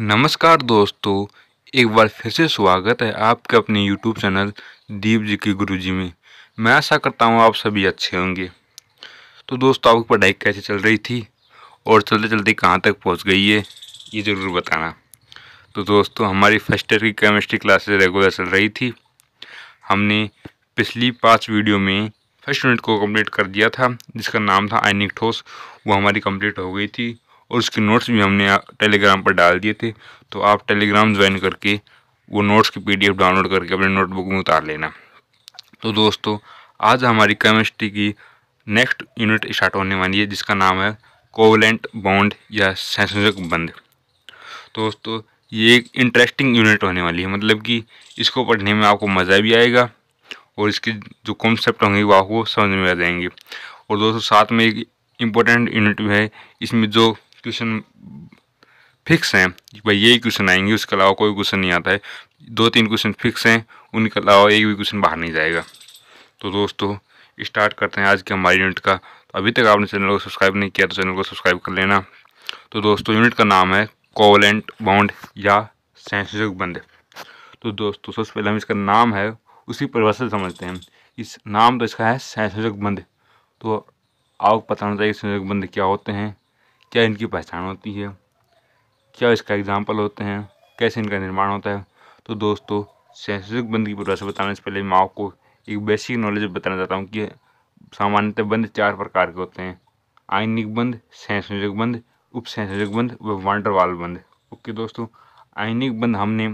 नमस्कार दोस्तों एक बार फिर से स्वागत है आपके अपने YouTube चैनल दीप जी के गुरु जी में मैं आशा करता हूँ आप सभी अच्छे होंगे तो दोस्तों आपकी पढ़ाई कैसे चल रही थी और चलते चलते कहाँ तक पहुँच गई है ये ज़रूर बताना तो दोस्तों हमारी फर्स्ट ईयर की केमिस्ट्री क्लासेस रेगुलर चल रही थी हमने पिछली पाँच वीडियो में फर्स्ट यूनिट को कम्प्लीट कर दिया था जिसका नाम था आइनिक ठोस वो हमारी कम्प्लीट हो गई थी और उसके नोट्स भी हमने टेलीग्राम पर डाल दिए थे तो आप टेलीग्राम ज्वाइन करके वो नोट्स की पीडीएफ डाउनलोड करके अपने नोटबुक में उतार लेना तो दोस्तों आज हमारी केमिस्ट्री की नेक्स्ट यूनिट स्टार्ट होने वाली है जिसका नाम है कोवलेंट बाउंड या संयोजक बंद दोस्तों ये एक इंटरेस्टिंग यूनिट होने वाली है मतलब कि इसको पढ़ने में आपको मज़ा भी आएगा और इसके जो कॉन्सेप्ट होंगे वो आपको समझ में आ जाएंगे और दोस्तों साथ में एक इम्पोर्टेंट यूनिट भी है इसमें जो क्वेश्चन फिक्स हैं भाई यही क्वेश्चन आएंगे उसके अलावा कोई क्वेश्चन नहीं आता है दो तीन क्वेश्चन फिक्स हैं उनके अलावा एक भी क्वेश्चन बाहर नहीं जाएगा तो दोस्तों स्टार्ट करते हैं आज के हमारे यूनिट का तो अभी तक आपने चैनल को सब्सक्राइब नहीं किया तो चैनल को सब्सक्राइब कर लेना तो दोस्तों यूनिट का नाम है कोवलेंट बाउंड या सेंसिटिव बंद तो दोस्तों सबसे पहले हम इसका नाम है उसी परिभाषा समझते हैं इस नाम तो इसका है सेंसिटिव बंद तो आपको पता होना चाहिए संयोजक बंध क्या होते हैं क्या इनकी पहचान होती है क्या इसका एग्ज़ाम्पल होते हैं कैसे इनका निर्माण होता है तो दोस्तों सैंसिक बंद की परिभाषा बताने से पहले मैं आपको एक बेसिक नॉलेज बताना चाहता हूँ कि सामान्यतः बंद चार प्रकार के होते हैं आयनिक बंद संयोजक बंद उप उपसंयोजक बंद व वाल बंद ओके दोस्तों आयनिक बंद हमने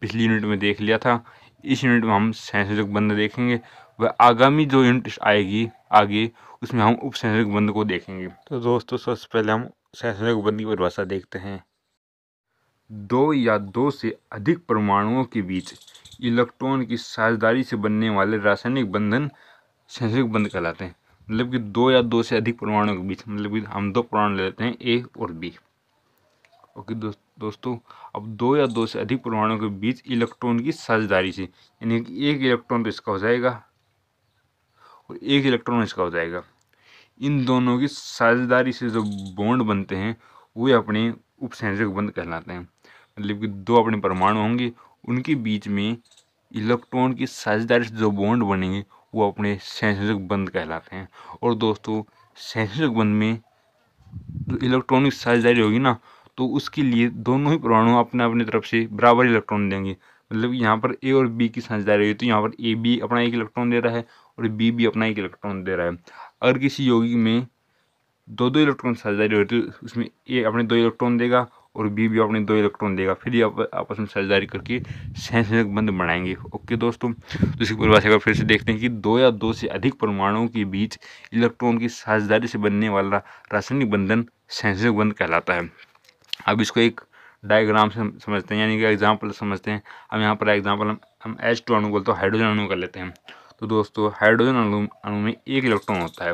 पिछली यूनिट में देख लिया था इस यूनिट में हम संयोजक बंद देखेंगे वह आगामी जो यूनिट आएगी आगे उसमें हम उपसंहारक बंद को देखेंगे तो दोस्तों सबसे पहले हम संयोजक बंद की परिभाषा देखते हैं दो या दो से अधिक परमाणुओं के बीच इलेक्ट्रॉन की साझेदारी से बनने वाले रासायनिक बंधन संयोजक बंद कहलाते हैं मतलब कि दो या दो से अधिक परमाणुओं के बीच मतलब कि हम दो परमाणु लेते हैं ए और बी ओके दो, दोस्तों अब दो या दो से अधिक परमाणुओं के बीच इलेक्ट्रॉन की साझेदारी से यानी कि एक इलेक्ट्रॉन तो इसका हो जाएगा और एक इलेक्ट्रॉन इसका हो जाएगा इन दोनों की साझेदारी से जो बॉन्ड बनते हैं वे अपने उपसंजक बंद कहलाते हैं मतलब कि दो अपने परमाणु होंगे उनके बीच में इलेक्ट्रॉन की साझेदारी से जो बॉन्ड बनेंगे वो अपने संयोजक बंद कहलाते हैं और दोस्तों संयोजक बंद में जो इलेक्ट्रॉनिक साझेदारी होगी ना तो उसके लिए दोनों ही परमाणु अपने अपने तरफ से बराबर इलेक्ट्रॉन देंगे मतलब यहाँ पर ए और बी की साझेदारी होगी तो यहाँ पर ए बी अपना एक इलेक्ट्रॉन दे रहा है और बी भी अपना एक इलेक्ट्रॉन दे रहा है अगर किसी यौगिक में दो दो इलेक्ट्रॉन साझेदारी होती है तो उसमें ए अपने दो इलेक्ट्रॉन देगा और बी भी अपने दो इलेक्ट्रॉन देगा फिर ये आप, आपस में साझेदारी करके सहसंजक बंध बनाएंगे ओके दोस्तों दूसरी तो इसकी परिभाषा अगर फिर से देखते हैं कि दो या दो से अधिक परमाणुओं के बीच इलेक्ट्रॉन की साझेदारी से बनने वाला रासायनिक बंधन सहसंजक बंध कहलाता है अब इसको एक डायग्राम से समझते हैं यानी कि एग्जाम्पल समझते हैं हम यहाँ पर एग्जाम्पल हम हम एच टू अणु बोलते हैं हाइड्रोजन अणु कर लेते हैं तो दोस्तों हाइड्रोजन अणु में एक इलेक्ट्रॉन होता है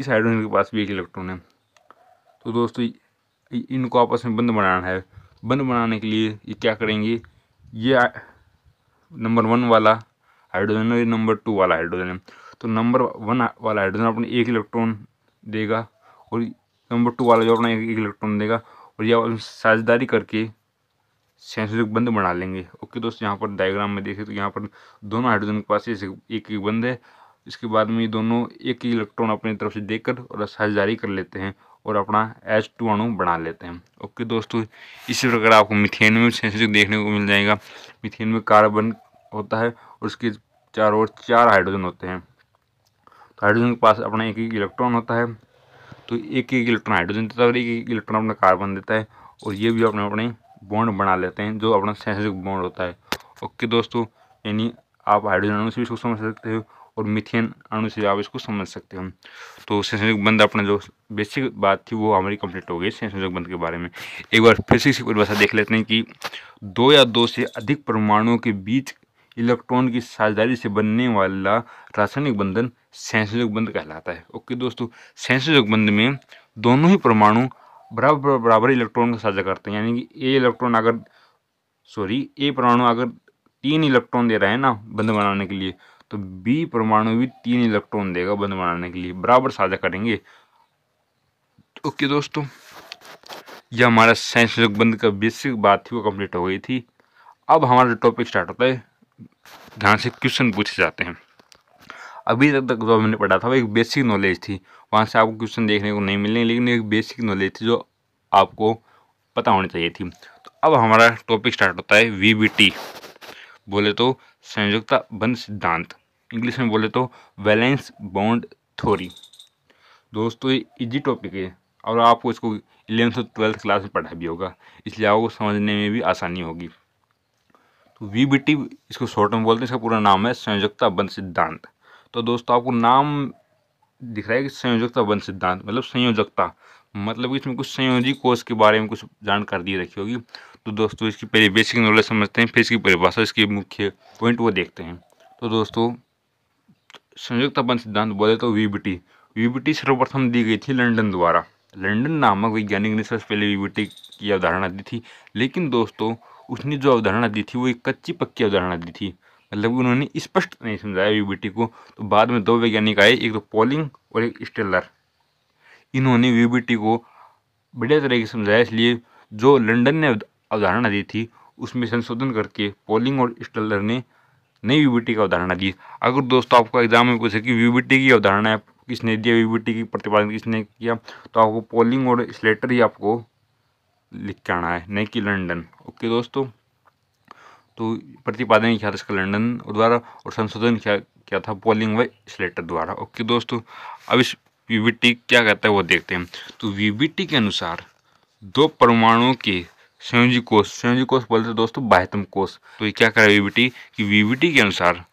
इस हाइड्रोजन के पास भी एक इलेक्ट्रॉन है तो दोस्तों इनको आपस में बंद बनाना है बंद बनाने के लिए ये क्या करेंगे ये नंबर वन वाला हाइड्रोजन है नंबर टू वाला हाइड्रोजन है तो नंबर वन वाला हाइड्रोजन अपने एक इलेक्ट्रॉन देगा और नंबर टू वाला जो अपना एक इलेक्ट्रॉन देगा और यह साझेदारी करके संयोजक बंद बना लेंगे ओके दोस्त यहाँ पर डायग्राम में देखें तो यहाँ पर दोनों हाइड्रोजन के पास एक एक बंद है इसके बाद में ये दोनों एक ही इलेक्ट्रॉन अपनी तरफ से देकर और जारी कर लेते हैं और अपना एच टू अणु बना लेते हैं ओके दोस्तों इसी प्रकार आपको मिथेन में संयोजक देखने को मिल जाएगा मिथेन में कार्बन होता है और उसके चार और चार हाइड्रोजन होते हैं तो हाइड्रोजन के पास अपना एक एक इलेक्ट्रॉन होता है तो एक एक इलेक्ट्रॉन हाइड्रोजन देता है और एक एक इलेक्ट्रॉन अपना कार्बन देता है और ये भी अपने अपने बॉन्ड बना लेते हैं जो अपना सहयोग बॉन्ड होता है ओके दोस्तों यानी आप हाइड्रोजन अणु से भी इसको समझ सकते हो और मिथेन अणु से आप इसको समझ सकते हो तो संयोजक बंद अपना जो बेसिक बात थी वो हमारी कंप्लीट हो गई संयोजक बंद के बारे में एक बार फिर से इसी परिभाषा देख लेते हैं कि दो या दो से अधिक परमाणुओं के बीच इलेक्ट्रॉन की साझेदारी से बनने वाला रासायनिक बंधन संयोजक बंद कहलाता है ओके दोस्तों संयोजक बंद में दोनों ही परमाणु बराबर बराबर इलेक्ट्रॉन को साझा करते हैं यानी कि ए इलेक्ट्रॉन अगर सॉरी ए परमाणु अगर तीन इलेक्ट्रॉन दे रहा है ना बंध बनाने के लिए तो बी परमाणु भी तीन इलेक्ट्रॉन देगा बंध बनाने के लिए बराबर साझा करेंगे ओके दोस्तों यह हमारा साइंस बंद का बेसिक बात थी वो कम्प्लीट हो गई थी अब हमारा टॉपिक स्टार्ट होता है ध्यान से क्वेश्चन पूछे जाते हैं अभी तक तक तो जो मैंने पढ़ा था वो एक बेसिक नॉलेज थी वहाँ से आपको क्वेश्चन देखने को नहीं मिलने लेकिन एक बेसिक नॉलेज थी जो आपको पता होनी चाहिए थी तो अब हमारा टॉपिक स्टार्ट होता है वी बोले तो संयुक्ता बंद सिद्धांत इंग्लिश में बोले तो वैलेंस बॉन्ड थोरी दोस्तों ये इजी टॉपिक है और आपको इसको इलेवंथ और ट्वेल्थ क्लास में पढ़ा भी होगा इसलिए आपको समझने में भी आसानी होगी तो वी इसको शॉर्ट में बोलते हैं इसका पूरा नाम है संयोजकता बंद सिद्धांत तो दोस्तों आपको नाम दिख रहा है कि संयोजकता वन सिद्धांत मतलब संयोजकता मतलब कि इसमें कुछ संयोजी कोष के बारे में कुछ जानकारी दी रखी होगी तो दोस्तों इसकी पहले बेसिक नॉलेज समझते हैं फिर इसकी परिभाषा इसके मुख्य पॉइंट वो देखते हैं तो दोस्तों संयुक्ता बन सिद्धांत बोले तो वीबीटी वीबीटी सर्वप्रथम दी गई थी लंदन द्वारा लंदन नामक वैज्ञानिक ने सबसे पहले वीबीटी की अवधारणा दी थी लेकिन दोस्तों उसने जो अवधारणा दी थी वो एक कच्ची पक्की अवधारणा दी थी मतलब उन्होंने स्पष्ट नहीं समझाया वीबीटी को तो बाद में दो वैज्ञानिक आए एक तो पोलिंग और एक स्टेलर इन्होंने वीबीटी को बढ़िया तरह से समझाया इसलिए जो लंदन ने अवधारणा दी थी उसमें संशोधन करके पोलिंग और स्टेलर ने नई वीबीटी का अवधारणा दी अगर दोस्तों आपको एग्जाम में पूछे कि वीबीटी की अवधारणा किसने दिया वीबीटी की प्रतिपादन किसने किया तो आपको पोलिंग और स्लेटर ही आपको लिख के आना है नई कि लंडन ओके दोस्तों तो प्रतिपादन किया था इसका लंडन द्वारा और संशोधन किया क्या था पोलिंग व स्लेटर द्वारा ओके दोस्तों अब इस वी क्या कहता है वो देखते हैं तो वी के अनुसार दो परमाणुओं के संयोजी कोष संयोजी कोष बोलते हैं दोस्तों बाह्यतम कोष तो ये क्या करा वीवीटी कि वी के अनुसार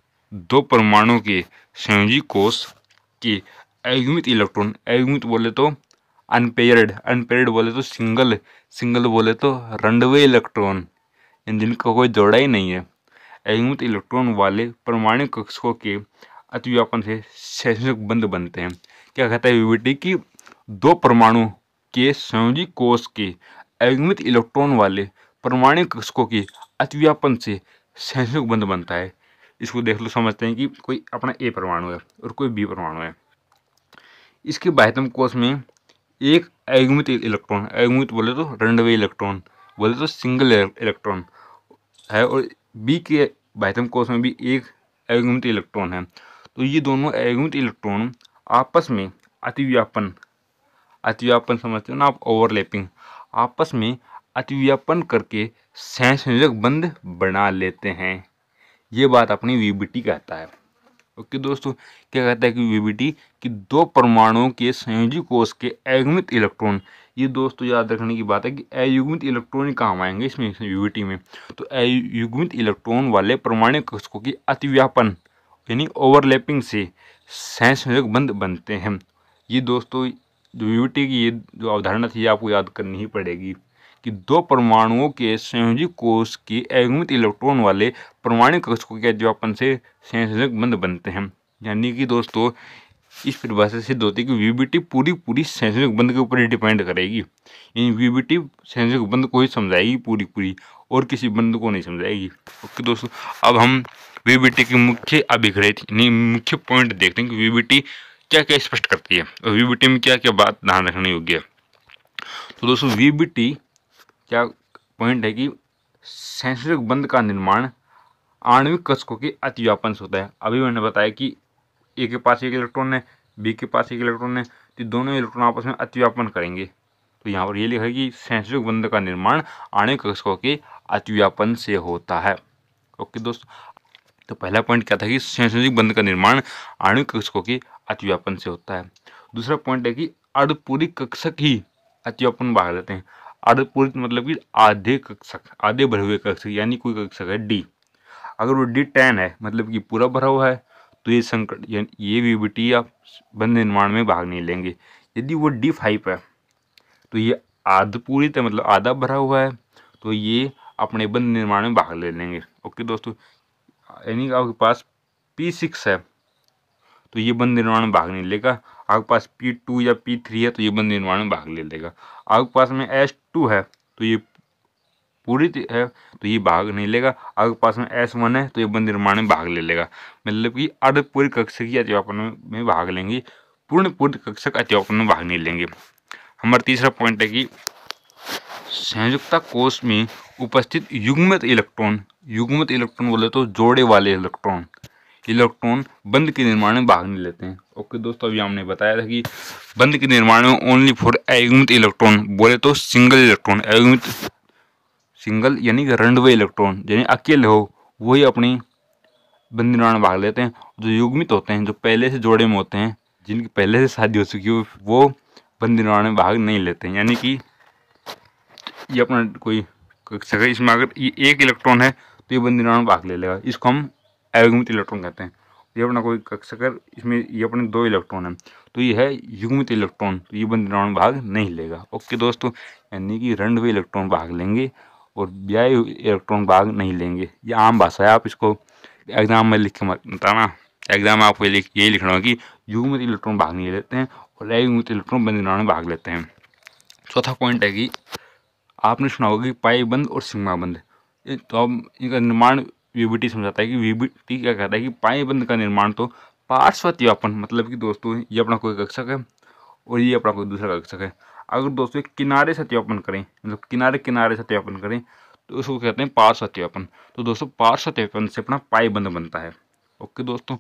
दो परमाणुओं के संयोजी कोष के अयुमित इलेक्ट्रॉन अयुमित बोले तो अनपेयर्ड अनपेयर्ड बोले तो सिंगल सिंगल बोले तो रंडवे इलेक्ट्रॉन इंजन का कोई जोड़ा ही नहीं है अयुत इलेक्ट्रॉन वाले परमाणु कक्षकों के अतिव्यापन से शैक्षणिक बंद बनते हैं क्या कहता है विविटी की दो परमाणु के संयोजी कोष के अयुमित इलेक्ट्रॉन वाले परमाणु कक्षकों के अतिव्यापन से शैक्षणिक बंद बनता है इसको देख लो समझते हैं कि कोई अपना ए परमाणु है और कोई बी परमाणु है इसके बाह्यतम कोष में एक अयुमित इलेक्ट्रॉन अयुमित बोले तो रंडवे इलेक्ट्रॉन बोले तो सिंगल इलेक्ट्रॉन e- है और बी के बाहतम कोष में भी एक अयुग्मित इलेक्ट्रॉन है तो ये दोनों अयुग्मित इलेक्ट्रॉन आपस में अतिव्यापन अतिव्यापन समझते हो ना आप ओवरलैपिंग आपस में अतिव्यापन करके सहसंयोजक बंद बना लेते हैं ये बात अपनी वीबीटी कहता है ओके दोस्तों क्या कहता है कि वीबीटी कि दो परमाणुओं के संयोजी कोष के अयुग्मित इलेक्ट्रॉन ये दोस्तों याद रखने की बात है कि अयुग्मित इलेक्ट्रॉन कहाँ आएंगे इसमें यूटी में तो अयुग्मित इलेक्ट्रॉन वाले परमाणु कक्षकों की अतिव्यापन यानी ओवरलैपिंग से सहसंयोग बंद बनते हैं ये दोस्तों जो यूटी की ये जो अवधारणा थी आपको याद करनी ही पड़ेगी कि दो परमाणुओं के संयोजित कोष के अयुग्मित इलेक्ट्रॉन वाले परमाणु कक्षकों के अतिव्यापन से संयोजक बंद बनते हैं यानी कि दोस्तों इस परिभाषा सिद्ध होती है कि वीबीटी पूरी पूरी संयोजक बंद के ऊपर डिपेंड करेगी इन वीबीटी संयोजक बंद को ही समझाएगी पूरी पूरी और किसी बंद को नहीं समझाएगी ओके दोस्तों अब हम वीबीटी की मुख्य अभिग्रहित यानी मुख्य पॉइंट देखते हैं कि वीबीटी क्या क्या स्पष्ट करती है और वीबीटी में क्या क्या बात ध्यान रखने योग्य है तो दोस्तों वीबीटी क्या पॉइंट है कि संयोजक बंद का निर्माण आणविक कस्कों के अतिव्यापन से होता है अभी मैंने बताया कि ए के पास एक इलेक्ट्रॉन है बी के पास एक इलेक्ट्रॉन है तो दोनों इलेक्ट्रॉन आपस में अतिव्यापन करेंगे तो यहाँ पर ये लिखा है कि संयोग बंध का निर्माण आणु कक्षकों के अतिव्यापन से होता है ओके दोस्तों तो पहला पॉइंट क्या था कि संयोजिक बंध का निर्माण आणु कक्षकों के अतिव्यापन से होता है दूसरा पॉइंट है कि अर्धपूरी कक्षक ही अतिव्यापन भाग लेते हैं अर्धपूरित तो मतलब कि आधे कक्षक आधे भरे हुए कक्षक यानी कोई कक्षक है डी अगर वो डी टेन है मतलब कि पूरा भरा हुआ है तो ये संकट ये वीबीटी आप बंद निर्माण में भाग नहीं लेंगे यदि वो डी फाइव है तो ये आध पूरी तरह मतलब आधा भरा हुआ है तो ये अपने बंद निर्माण में भाग ले लेंगे ओके दोस्तों यानी आपके पास पी सिक्स है तो ये बंद निर्माण में भाग नहीं लेगा आपके पास पी टू या पी थ्री है तो ये बंद निर्माण में भाग ले लेगा आपके पास में एस टू है तो ये पूरी है तो ये भाग नहीं लेगा अगर पास में एस वन है तो ये बंद निर्माण में भाग ले लेगा मतलब कि अर्ध पूरी कक्षा की अध्यापन में भाग लेंगे पूर्ण पूर्ण कक्षक अध्यापन में भाग नहीं लेंगे हमारा तीसरा पॉइंट है कि संयुक्ता कोष में उपस्थित युग्मत इलेक्ट्रॉन युग्मत इलेक्ट्रॉन बोले तो जोड़े वाले इलेक्ट्रॉन इलेक्ट्रॉन बंद के निर्माण में भाग नहीं लेते हैं ओके दोस्तों अभी हमने बताया था कि बंद के निर्माण में ओनली फॉर अयुग्मित इलेक्ट्रॉन बोले तो सिंगल इलेक्ट्रॉन अयुग्मित सिंगल यानी कि रंडवे इलेक्ट्रॉन यानी अकेले हो वही अपनी बंदी उड़ान भाग लेते हैं जो युग्मित होते हैं जो पहले से जोड़े में होते हैं जिनकी पहले से शादी हो चुकी हो वो बंदी उड़ान में भाग नहीं लेते हैं यानी कि ये अपना कोई कक्षा का इसमें अगर ये एक इलेक्ट्रॉन है तो ये बंदी उड़ान भाग ले लेगा इसको हम अयुग्मित इलेक्ट्रॉन कहते हैं ये अपना कोई कक्षा कर इसमें ये अपने दो इलेक्ट्रॉन हैं तो ये है युग्मित इलेक्ट्रॉन तो ये बंदी उड़ान भाग नहीं लेगा ओके दोस्तों यानी कि रंडवे इलेक्ट्रॉन भाग लेंगे और बी इलेक्ट्रॉन भाग नहीं लेंगे ये आम भाषा है आप इसको एग्ज़ाम में लिख के मत बताना एग्ज़ाम में आपको यही लिखना होगा कि युगमित तो इलेक्ट्रॉन भाग नहीं लेते हैं और अयुग्मित इलेक्ट्रॉन निर्माण में तो भाग लेते हैं चौथा पॉइंट है कि आपने सुना होगा कि पाई बंद और सिग्मा बंद तो अब इनका निर्माण वीबीटी समझाता है कि वीबीटी क्या कहता है कि पाई बंद का निर्माण तो पार्श्वत्यापन मतलब कि दोस्तों ये अपना कोई कक्षक है और ये अपना कोई दूसरा कक्षक है अगर दोस्तों किनारे सत्यापन करें मतलब किनारे किनारे सत्यापन करें तो उसको कहते हैं पार सत्यापन तो दोस्तों पार सत्यापन से अपना पाईबंद बनता है ओके दोस्तों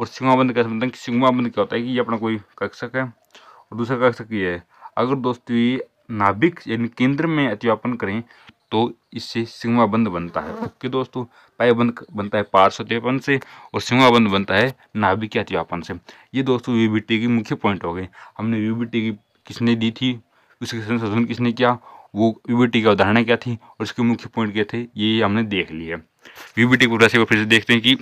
और बंद कैसे बनता है बंद क्या होता है कि ये अपना कोई कक्षक है और दूसरा कक्षक ये है अगर दोस्तों ये नाभिक यानी केंद्र में अत्यापन करें तो इससे सिंगमाबंद बनता है ओके दोस्तों पाईबंद बनता है पार सत्यापन से और सिंगमाबंद बनता है नाभिक अत्यापन से ये दोस्तों यूबीटी की मुख्य पॉइंट हो गए हमने यूबीटी की किसने दी थी उसके संशोधन किसने किया वो वीबीटी का उदाहरण क्या थी और उसके मुख्य पॉइंट क्या थे ये हमने देख लिया वीबीटी को से फिर से देखते हैं कि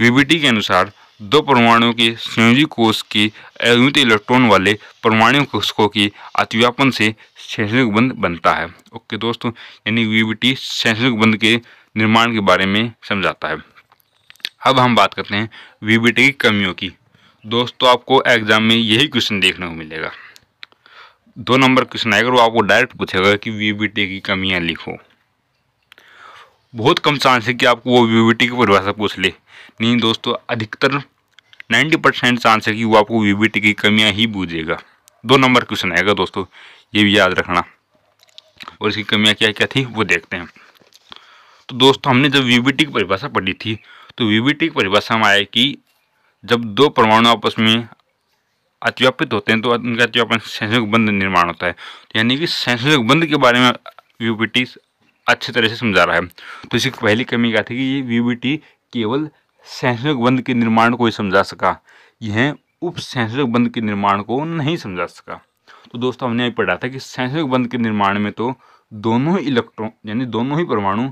वीबीटी के अनुसार दो परमाणुओं के संयोजी कोष के अयुत इलेक्ट्रॉन वाले परमाणु कोषकों के अतिव्यापन से शैक्षणिक बंध बनता है ओके दोस्तों यानी वीबीटी शैक्षणिक बंध के निर्माण के बारे में समझाता है अब हम बात करते हैं वीबीटी की कमियों की दोस्तों आपको एग्जाम में यही क्वेश्चन देखने को मिलेगा दो नंबर क्वेश्चन आएगा वो आपको डायरेक्ट पूछेगा कि वीबीटी की कमियां लिखो बहुत कम चांस है कि आपको वो वीवीटी की परिभाषा पूछ ले नहीं दोस्तों अधिकतर 90 परसेंट चांस है कि वो आपको वीबीटी की कमियां ही पूछेगा दो नंबर क्वेश्चन आएगा दोस्तों ये भी याद रखना और इसकी कमियाँ क्या क्या थी वो देखते हैं तो दोस्तों हमने जब वीवीटी की परिभाषा पढ़ी थी तो वीवीटी की परिभाषा में आया कि जब दो परमाणु आपस में अत्यापित होते हैं तो उनका अत्यापन संयोग बंध निर्माण होता है तो यानी कि संयोग बंध के बारे में वीबीटी अच्छे तरह से समझा रहा है तो इसकी पहली कमी क्या थी कि ये वीबीटी केवल संयोग बंध के निर्माण को ही समझा सका यह उप संयोग बंध के निर्माण को नहीं समझा सका तो दोस्तों हमने यही पढ़ा था कि संयोग बंध के निर्माण में तो दोनों इलेक्ट्रॉन यानी दोनों ही परमाणु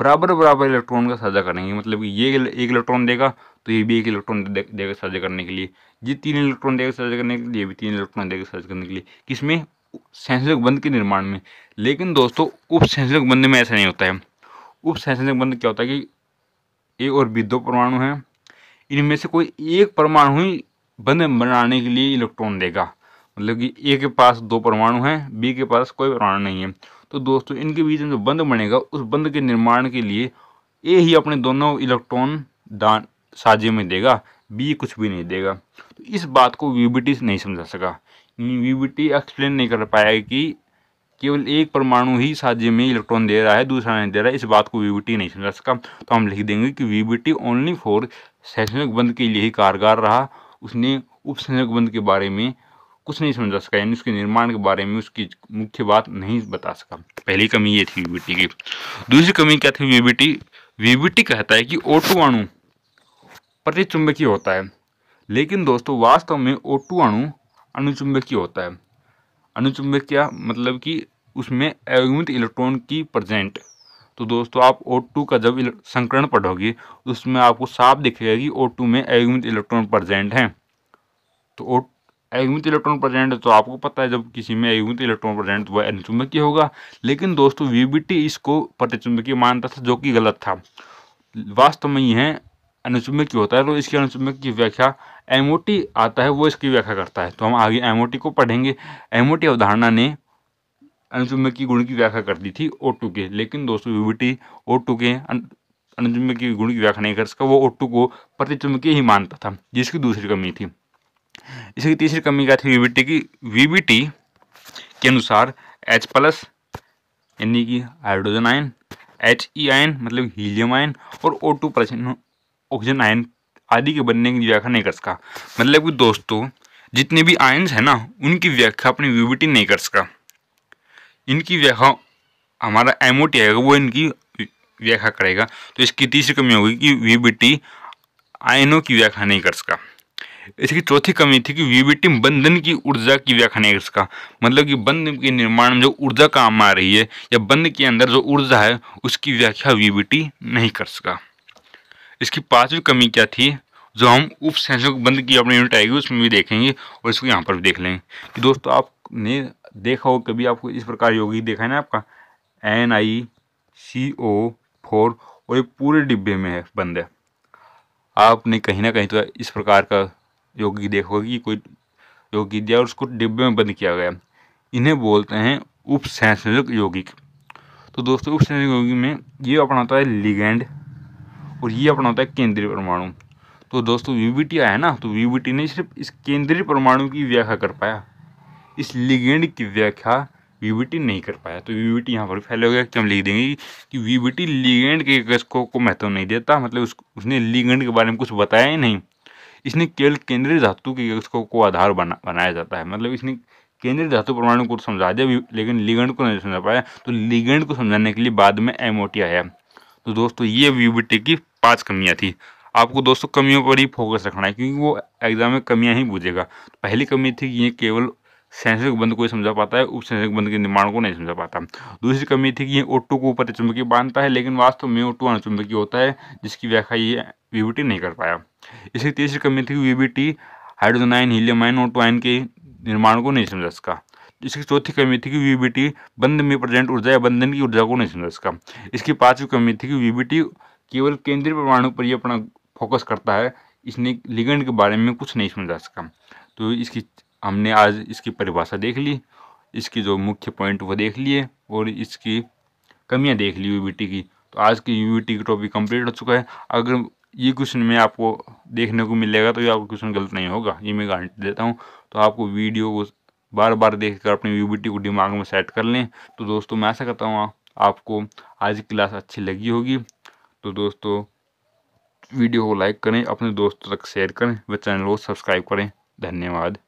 बराबर बराबर इलेक्ट्रॉन का साझा करेंगे मतलब कि ये एक इलेक्ट्रॉन देगा तो ये भी एक इलेक्ट्रॉन देगा साझा करने के लिए ये तीन इलेक्ट्रॉन देगा साझा करने के लिए भी तीन इलेक्ट्रॉन देगा सर्ज करने के लिए किसमें सहसंयोजक बंद के निर्माण में लेकिन दोस्तों उप सहसंयोजक बंद में ऐसा नहीं होता है उप सहसंयोजक बंद क्या होता है कि ए और बी दो परमाणु हैं इनमें से कोई एक परमाणु ही बंध बनाने के लिए इलेक्ट्रॉन देगा मतलब कि ए के पास दो परमाणु हैं बी के पास कोई परमाणु नहीं है तो दोस्तों इनके बीच में जो बंद बनेगा उस बंध के निर्माण के लिए ए ही अपने दोनों इलेक्ट्रॉन दान साजे में देगा बी कुछ भी नहीं देगा तो इस बात को वीबीटी नहीं समझा सका वीबीटी एक्सप्लेन नहीं कर पाया कि केवल एक परमाणु ही साजे में इलेक्ट्रॉन दे रहा है दूसरा नहीं दे रहा है इस बात को वीबीटी नहीं समझा सका तो हम लिख देंगे कि वीबीटी ओनली फॉर शैक्षणिक बंद के लिए ही कारगर रहा उसने उपसंजक बंद के बारे में कुछ नहीं समझा सका यानी उसके निर्माण के बारे में उसकी मुख्य बात नहीं बता सका पहली कमी ये थी टी की दूसरी कमी क्या थी वीबीटी वीबीटी कहता है कि ओटो अणु प्रतिचुंबकीय होता है लेकिन दोस्तों वास्तव में ओ टू अणु अनुचुंबकीय होता है अनुचुंबकीय मतलब कि उसमें अयुग्मित इलेक्ट्रॉन की प्रजेंट तो दोस्तों आप ओ टू का जब संकरण पढ़ोगे उसमें आपको साफ दिखेगा कि ओ टू में अयुग्मित इलेक्ट्रॉन प्रजेंट हैं तो ओ अयुग्मित इलेक्ट्रॉन प्रजेंट है तो आपको पता है जब किसी में अयुग्मित इलेक्ट्रॉन प्रजेंट तो वह अनुचुंबकीय होगा लेकिन दोस्तों वीबीटी इसको प्रतिचुंबकीय मानता था जो कि गलत था वास्तव में यह अनुसुम्बिक की होता है तो इसकी अनुसुम्बिक की व्याख्या एमओटी आता है वो इसकी व्याख्या करता है तो हम आगे एमओटी को पढ़ेंगे एमओटी अवधारणा ने अनुसुम्बिक की गुण की व्याख्या कर दी थी ओ टू के लेकिन दोस्तों यूबीटी ओ टू के की गुण की व्याख्या नहीं कर सका वो ओटू को प्रतिचुंबकीय ही मानता था जिसकी दूसरी कमी थी इसकी तीसरी कमी क्या थी वीबीटी की वीबीटी के अनुसार एच प्लस यानी कि hydrogen ion H E ion मतलब हीलियम आयन और O two plus oxygen ion आदि के बनने की व्याख्या नहीं कर सका मतलब कि दोस्तों जितने भी आयन्स हैं ना उनकी व्याख्या अपनी वीबीटी नहीं कर सका इनकी व्याख्या हमारा टी आएगा वो इनकी व्याख्या करेगा तो इसकी तीसरी कमी होगी कि वीबीटी आयनों की व्याख्या नहीं कर सका इसकी चौथी कमी थी कि वीबीटी बंधन की ऊर्जा की व्याख्या नहीं कर सका मतलब कि बंध के निर्माण में जो ऊर्जा काम आ रही है या बंध के अंदर जो ऊर्जा है उसकी व्याख्या वीबीटी नहीं कर सका इसकी पाँचवीं कमी क्या थी जो हम उप सेंसर को बंद की अपनी यूनिट आएगी उसमें भी देखेंगे और इसको यहाँ पर भी देख लेंगे कि दोस्तों आपने देखा हो कभी आपको इस प्रकार योगी देखा है ना आपका एन आई सी ओ फोर और ये पूरे डिब्बे में है बंद है आपने कहीं ना कहीं तो इस प्रकार का योगी होगा कि कोई योगी दिया और उसको डिब्बे में बंद किया गया इन्हें बोलते हैं उप सेंसर यौगिक तो दोस्तों उप सेंसर यौगिक में ये अपनाता है लिगेंड और ये अपना होता है केंद्रीय परमाणु तो दोस्तों वीवीटी आया ना तो वीवीटी ने सिर्फ इस केंद्रीय परमाणु की व्याख्या कर पाया इस लिगेंड की व्याख्या वीवीटी नहीं कर पाया तो वीवीटी यहाँ पर फैल हो गया कि हम लिख देंगे कि वीवीटी लिगेंड के को, को महत्व नहीं देता मतलब उस, उसने लिगेंड के बारे में कुछ बताया ही नहीं इसने केवल केंद्रीय धातु के कस्कों को आधार बना बनाया जाता है मतलब इसने केंद्रीय धातु परमाणु को समझा दिया लेकिन लिगेंड को नहीं समझा पाया तो लिगेंड को समझाने के लिए बाद में टी आया तो दोस्तों ये वी की पाँच कमियाँ थी आपको दोस्तों कमियों पर ही फोकस रखना है क्योंकि वो एग्जाम में कमियाँ ही बूझेगा तो पहली कमी थी कि ये केवल सैंसिक बंद को ही समझा पाता है उप सैंसिक बंद के निर्माण को नहीं समझा पाता दूसरी कमी थी कि ये ओटो को ऊपर चुंबकीय बांधता है लेकिन वास्तव में ओटू अनुचुंबकीय होता है जिसकी व्याख्या ये वीबीटी नहीं कर पाया इसकी तीसरी कमी थी टी hydrogen ion helium ion O two ion के निर्माण को नहीं समझा सका इसकी चौथी कमी थी कि वीबीटी बंध में प्रेजेंट ऊर्जा या बंधन की ऊर्जा को नहीं समझ इसका इसकी पांचवी कमी थी कि वीबीटी केवल केंद्रीय परमाणु पर ही अपना फोकस करता है इसने लिगेंड के बारे में कुछ नहीं समझा सका तो इसकी हमने आज इसकी परिभाषा देख ली इसकी जो मुख्य पॉइंट वो देख लिए और इसकी कमियाँ देख ली वी की तो आज की टी की टॉपिक कंप्लीट हो चुका है अगर ये क्वेश्चन में आपको देखने को मिलेगा तो ये आपका क्वेश्चन गलत नहीं होगा ये मैं गारंटी देता हूँ तो आपको वीडियो को बार बार देख कर अपनी यूबीटी को दिमाग में सेट कर लें तो दोस्तों मैं ऐसा करता हूँ आपको आज की क्लास अच्छी लगी होगी तो दोस्तों वीडियो को लाइक करें अपने दोस्तों तक शेयर करें व चैनल को सब्सक्राइब करें धन्यवाद